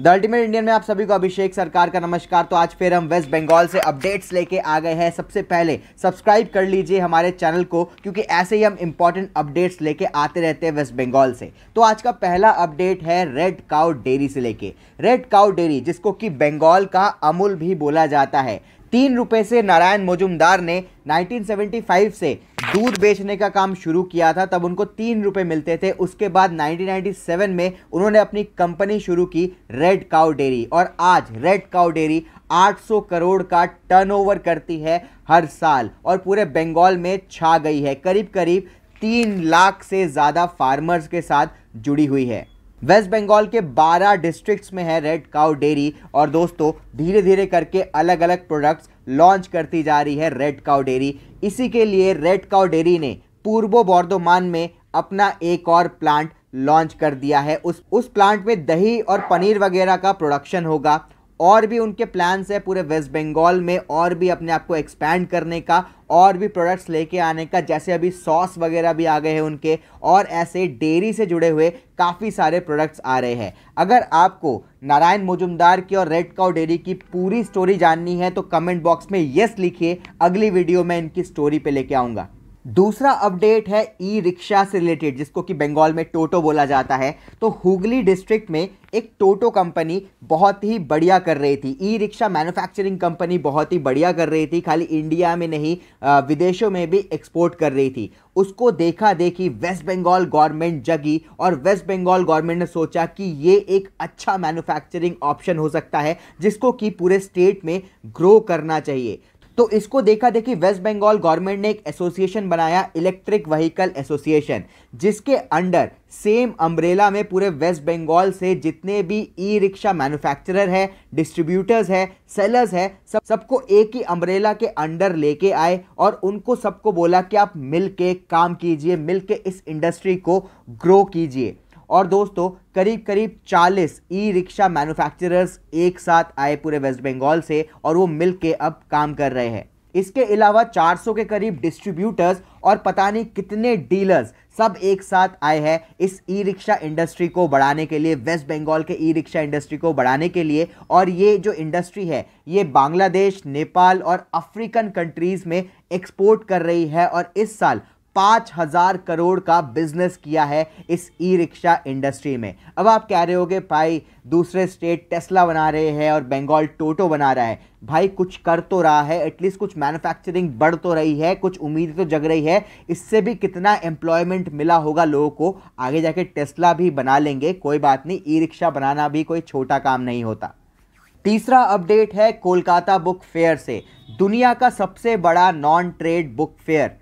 the ultimate Indian में आप सभी को अभिषेक सरकार का नमस्कार तो आज फिर हम वेस्ट बंगाल से अपडेट्स लेके आ गए हैं सबसे पहले सब्सक्राइब कर लीजिए हमारे चैनल को क्योंकि ऐसे ही हम इंपॉर्टेंट अपडेट्स लेके आते रहते हैं वेस्ट बंगाल से तो आज का पहला अपडेट है रेड काउ डेयरी से लेके रेड काउ डेरी जिसको कि बंगाल का अमूल भी बोला जाता है तीन रुपये से नारायण मजुमदार ने 1975 से दूध बेचने का काम शुरू किया था तब उनको तीन रुपये मिलते थे उसके बाद 1997 में उन्होंने अपनी कंपनी शुरू की रेड काउ डेरी और आज रेड काउ डेरी 800 करोड़ का टर्नओवर करती है हर साल और पूरे बंगाल में छा गई है करीब करीब तीन लाख से ज़्यादा फार्मर्स के साथ जुड़ी हुई है वेस्ट बंगाल के 12 डिस्ट्रिक्ट्स में है रेड काउ डेयरी और दोस्तों धीरे धीरे करके अलग अलग प्रोडक्ट्स लॉन्च करती जा रही है रेड काउ डेयरी इसी के लिए रेड काउ डेयरी ने पूर्वो बर्धमान में अपना एक और प्लांट लॉन्च कर दिया है उस उस प्लांट में दही और पनीर वगैरह का प्रोडक्शन होगा और भी उनके प्लान्स है पूरे वेस्ट बंगाल में और भी अपने आप को एक्सपैंड करने का और भी प्रोडक्ट्स लेके आने का जैसे अभी सॉस वगैरह भी आ गए हैं उनके और ऐसे डेयरी से जुड़े हुए काफ़ी सारे प्रोडक्ट्स आ रहे हैं अगर आपको नारायण मजुमदार की और रेड काउ डेयरी की पूरी स्टोरी जाननी है तो कमेंट बॉक्स में येस लिखिए अगली वीडियो में इनकी स्टोरी पर लेके आऊँगा दूसरा अपडेट है ई रिक्शा से रिलेटेड जिसको कि बंगाल में टोटो बोला जाता है तो हुगली डिस्ट्रिक्ट में एक टोटो कंपनी बहुत ही बढ़िया कर रही थी ई रिक्शा मैन्युफैक्चरिंग कंपनी बहुत ही बढ़िया कर रही थी खाली इंडिया में नहीं विदेशों में भी एक्सपोर्ट कर रही थी उसको देखा देखी वेस्ट बंगाल गवर्नमेंट जगी और वेस्ट बंगाल गवर्नमेंट ने सोचा कि ये एक अच्छा मैन्युफैक्चरिंग ऑप्शन हो सकता है जिसको कि पूरे स्टेट में ग्रो करना चाहिए तो इसको देखा देखी वेस्ट बंगाल गवर्नमेंट ने एक एसोसिएशन बनाया इलेक्ट्रिक व्हीकल एसोसिएशन जिसके अंडर सेम अम्ब्रेला में पूरे वेस्ट बंगाल से जितने भी ई रिक्शा मैन्युफैक्चरर है डिस्ट्रीब्यूटर्स है सेलर्स है सब सबको एक ही अम्ब्रेला के अंडर लेके आए और उनको सबको बोला कि आप मिल के काम कीजिए मिल के इस इंडस्ट्री को ग्रो कीजिए और दोस्तों करीब करीब 40 ई रिक्शा मैन्युफैक्चरर्स एक साथ आए पूरे वेस्ट बंगाल से और वो मिल के अब काम कर रहे हैं इसके अलावा 400 के करीब डिस्ट्रीब्यूटर्स और पता नहीं कितने डीलर्स सब एक साथ आए हैं इस ई रिक्शा इंडस्ट्री को बढ़ाने के लिए वेस्ट बंगाल के ई रिक्शा इंडस्ट्री को बढ़ाने के लिए और ये जो इंडस्ट्री है ये बांग्लादेश नेपाल और अफ्रीकन कंट्रीज़ में एक्सपोर्ट कर रही है और इस साल पाँच हज़ार करोड़ का बिजनेस किया है इस ई रिक्शा इंडस्ट्री में अब आप कह रहे होगे भाई दूसरे स्टेट टेस्ला बना रहे हैं और बंगाल टोटो बना रहा है भाई कुछ कर तो रहा है एटलीस्ट कुछ मैन्युफैक्चरिंग बढ़ तो रही है कुछ उम्मीद तो जग रही है इससे भी कितना एम्प्लॉयमेंट मिला होगा लोगों को आगे जाके टेस्ला भी बना लेंगे कोई बात नहीं ई रिक्शा बनाना भी कोई छोटा काम नहीं होता तीसरा अपडेट है कोलकाता बुक फेयर से दुनिया का सबसे बड़ा नॉन ट्रेड बुक फेयर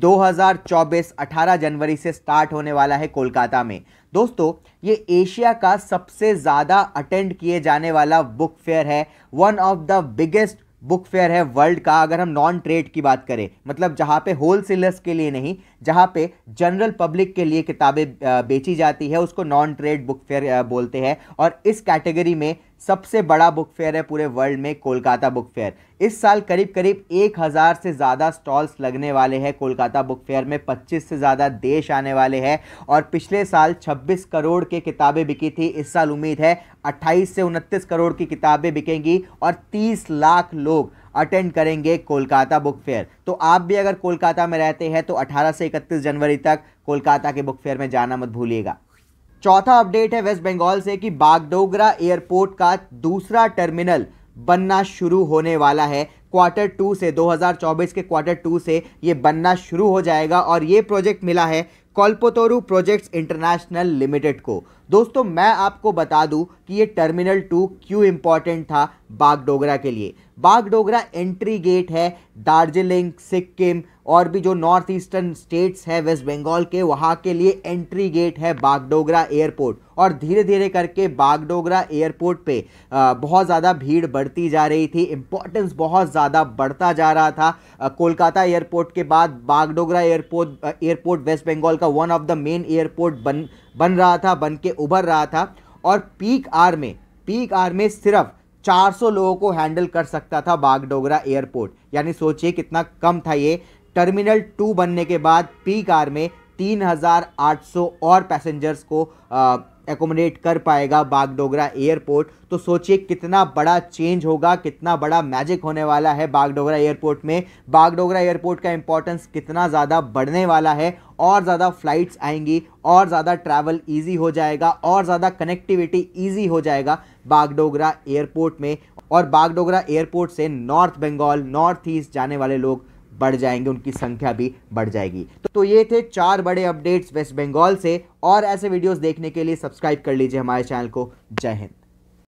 2024 18 जनवरी से स्टार्ट होने वाला है कोलकाता में दोस्तों ये एशिया का सबसे ज़्यादा अटेंड किए जाने वाला बुक फेयर है one of the biggest book fair है वर्ल्ड का अगर हम नॉन ट्रेड की बात करें मतलब जहाँ पे होल सेलर्स के लिए नहीं जहाँ पे जनरल पब्लिक के लिए किताबें बेची जाती है उसको नॉन ट्रेड बुक फेयर बोलते हैं और इस कैटेगरी में सबसे बड़ा बुक फेयर है पूरे वर्ल्ड में कोलकाता बुक फेयर इस साल करीब करीब एक हज़ार से ज़्यादा स्टॉल्स लगने वाले हैं कोलकाता बुक फेयर में 25 से ज़्यादा देश आने वाले हैं और पिछले साल 26 करोड़ के किताबें बिकी थी इस साल उम्मीद है 28 से 29 करोड़ की किताबें बिकेंगी और 30 लाख लोग अटेंड करेंगे कोलकाता बुक फेयर तो आप भी अगर कोलकाता में रहते हैं तो 18 से 31 जनवरी तक कोलकाता के बुक फेयर में जाना मत भूलिएगा चौथा अपडेट है वेस्ट बंगाल से कि बागडोगरा एयरपोर्ट का दूसरा टर्मिनल बनना शुरू होने वाला है क्वार्टर टू से 2024 के क्वार्टर टू से ये बनना शुरू हो जाएगा और ये प्रोजेक्ट मिला है कोल्पोतोरू प्रोजेक्ट्स इंटरनेशनल लिमिटेड को दोस्तों मैं आपको बता दूं कि ये टर्मिनल टू क्यों इम्पॉर्टेंट था बागडोगरा के लिए बागडोगरा एंट्री गेट है दार्जिलिंग सिक्किम और भी जो नॉर्थ ईस्टर्न स्टेट्स है वेस्ट बंगाल के वहाँ के लिए एंट्री गेट है बागडोगरा एयरपोर्ट और धीरे धीरे करके बागडोगरा एयरपोर्ट पे बहुत ज़्यादा भीड़ बढ़ती जा रही थी इम्पोर्टेंस बहुत ज़्यादा बढ़ता जा रहा था कोलकाता एयरपोर्ट के बाद बागडोगरा एयरपोर्ट एयरपोर्ट वेस्ट बंगाल का one of the main airport बन बन रहा था बन के उभर रहा था और पीक आर में पीक आर में सिर्फ 400 लोगों को हैंडल कर सकता था बागडोगरा एयरपोर्ट यानी सोचिए कितना कम था ये टर्मिनल टू बनने के बाद पी कार में 3,800 और पैसेंजर्स को एकोमोडेट कर पाएगा बागडोगरा एयरपोर्ट तो सोचिए कितना बड़ा चेंज होगा कितना बड़ा मैजिक होने वाला है बागडोगरा एयरपोर्ट में बागडोगरा एयरपोर्ट का इंपॉर्टेंस कितना ज़्यादा बढ़ने वाला है और ज़्यादा फ्लाइट्स आएंगी और ज़्यादा ट्रैवल इजी हो जाएगा और ज़्यादा कनेक्टिविटी इजी हो जाएगा बागडोगरा एयरपोर्ट में और बागडोगरा एयरपोर्ट से नॉर्थ बंगाल नॉर्थ ईस्ट जाने वाले लोग बढ़ जाएंगे उनकी संख्या भी बढ़ जाएगी तो, तो ये थे चार बड़े अपडेट्स वेस्ट बंगाल से और ऐसे वीडियोस देखने के लिए सब्सक्राइब कर लीजिए हमारे चैनल को जय हिंद